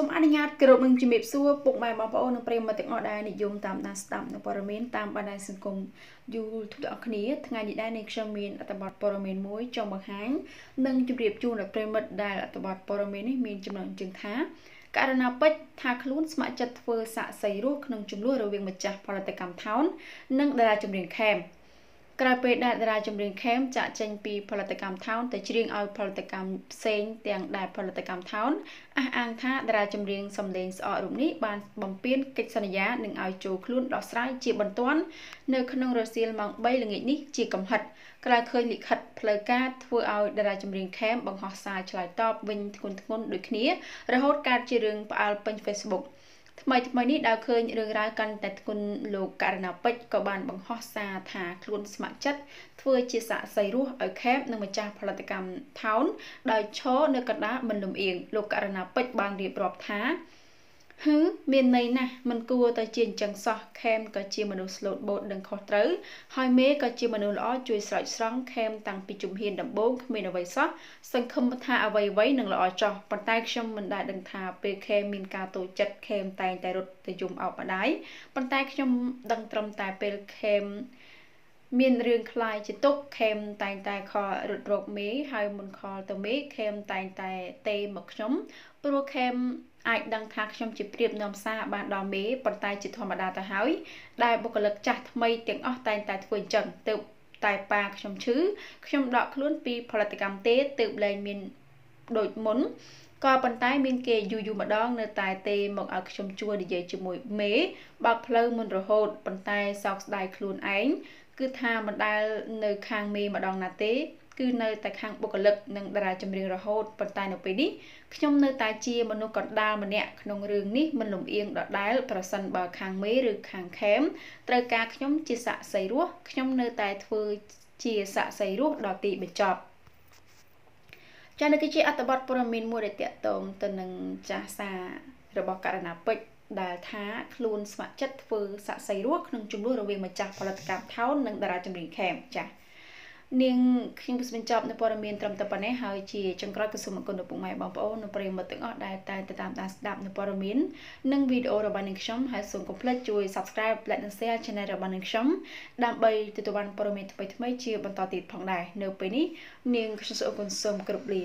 សូមអនុញ្ញាតគោរពនឹងជំរាបសួរពុកម៉ែបងប្អូននិងប្រិយមិត្តទាំងអស់ដែលនិយមតាមដានស្ដាប់នៅព័ត៌មានតាមបណ្ដាញសង្គម YouTube ទាំងអស់គ្នាថ្ងៃនេះដែរនេះខ្ញុំមានអត្ថបទព័ត៌មានមួយចង់បង្ហាញនិងជំរាបជូនដល់ប្រិយមិត្តដែលអត្ថបទព័ត៌មាននេះមានចំណងជើងថាករណីពេជ្រថាខ្លួនស្ម័គ្រចិត្តធ្វើសាក់សីរស់ក្នុងចំនួនរវាងម្ចាស់ផលិតកម្មថោននិងតារាចម្រៀងខេមក្រោយពេលដែលតារាចម្រៀងខេមចាក់ចេញពីផលិតកម្មថោនទៅច្រៀងឲ្យផលិតកម្មផ្សេងទាំងដែល ផលិតកម្មថោនអះអាងថាតារាចម្រៀងសំឡេងស្អករូបនេះបាន បំពេញកិច្ចសន្យានឹងឲ្យចូលខ្លួនដោះស្រាយជាបន្ទាន់នៅក្នុងរសៀលម៉ោង3ល្ងាចនេះជាកំហិតក្រោយឃើញលិខិតផ្លូវការធ្វើឲ្យតារាចម្រៀងខេមបង្ហោះសារឆ្លើយតបវិញធ្ងន់ធ្ងន់ដូចគ្នារហូតកើតជារឿងផ្អើលពេញ Facebook ថ្មីថ្មីនេះដែលឃើញរឿងរ៉ាវកាន់តែធ្ងន់លោកករណពេជ្រក៏បានបង្ហោះសារថាខ្លួនស្ម័គ្រចិត្តធ្វើជាសាក់សីរស់ឲ្យខេបនិងម្ចាស់ផលិតកម្ម Town ដោយឈរនៅកណ្ដាលមិនលំអៀងលោកករណពេជ្របានរៀបរាប់ថាហឹងមានន័យណាស់មិនគួរតែជាអញ្ចឹងសោះខេមក៏ជាមនុស្សស្លូតបូតនឹងខុសត្រូវហើយមេក៏ជាមនុស្សល្អជួយស្រោចស្រង់ខេមតាំងពីជំហាន ដំបូងគ្មានអ្វីសោះសង្ឃឹមថាអ្វីអ្វីនឹងល្អចោះប៉ុន្តែខ្ញុំមិនដែលដឹងថាពេលខេមមានការតូចចិត្តខេមតែងតែរត់ទៅយំអោបម្ដាយប៉ុន្តែខ្ញុំដឹងត្រឹមតែពេលខេមមានរឿងខ្លាយជាទុកខេមតែងតែខលរត់រកមេ ហើយមុនខល ទៅមេខេមតែងតែទេមកខ្ញុំព្រោះខេមអាចដឹងថាខ្ញុំជាព្រៀបនាំសារបានដល់មេប៉ុន្តែជាធម្មតាទៅហើយដែលបុគ្គលិកចាស់ថ្មី ទាំងអស់តែងតែធ្វើអញ្ចឹងទើបតែប៉ាខ្ញុំឈឺខ្ញុំដកខ្លួនពីផលិតកម្មទេទើបលែងមានដូចមុនក៏ប៉ុន្តែមានគេយូរយូរម្ដង នៅតែទេមកឲ្យខ្ញុំជួយនិយាយជាមួយមេបើកផ្លូវមុនរហូតប៉ុន្តែសោកស្ដាយខ្លួនឯងគឺថាមិនដែលនៅខាងមេម្ដងណាទេគឺនៅតែខាងបុគ្គលិកនិងតារាចម្រៀងរហូតប៉ុន្តែ នៅពេលនេះខ្ញុំ នៅតែជាមនុស្សកណ្ដាលម្នាក់ក្នុងរឿងនេះមិនលំអៀងដដែលប្រសិនបើខាងមេឬខាងខេមត្រូវការខ្ញុំជាសាក់សីរស់ខ្ញុំនៅតែធ្វើជាសាក់សីរស់ដល់ទីបញ្ចប់ចា៎នេះគឺជា អត្ថបទព័ត៌មានមួយដែលតាក់ទងទៅនឹងចាស់សាររបស់ករណីពេជ្រដែលថាខ្លួនស្ម័គ្រចិត្តធ្វើសាក់សីរស់ក្នុងជំនួសរវាងម្ចាស់ផលិតកម្មថោននិងតារាចម្រៀងខេមចា៎នាងខ្ញុំសូមបញ្ចប់នៅព័ត៌មានត្រឹមតែប៉ុណ្ណេះហើយជាចុងក្រោយក៏សូមអរគុណដល់ពុកម៉ែបងប្អូននិងប្រិយមិត្តទាំងអស់ដែលតែងតែតាមដានស្ដាប់នៅព័ត៌មាននិងវីដេអូរបស់នាងខ្ញុំហើយសូមកុំភ្លេចជួយ Subscribe และ Share Channel របស់នាងខ្ញុំដើម្បីទទួលបានព័ត៌មានថ្មីៗជាបន្តទៀតផងដែរនៅពេលនេះនាងខ្ញុំសូមអរគុណសូមគោរពលា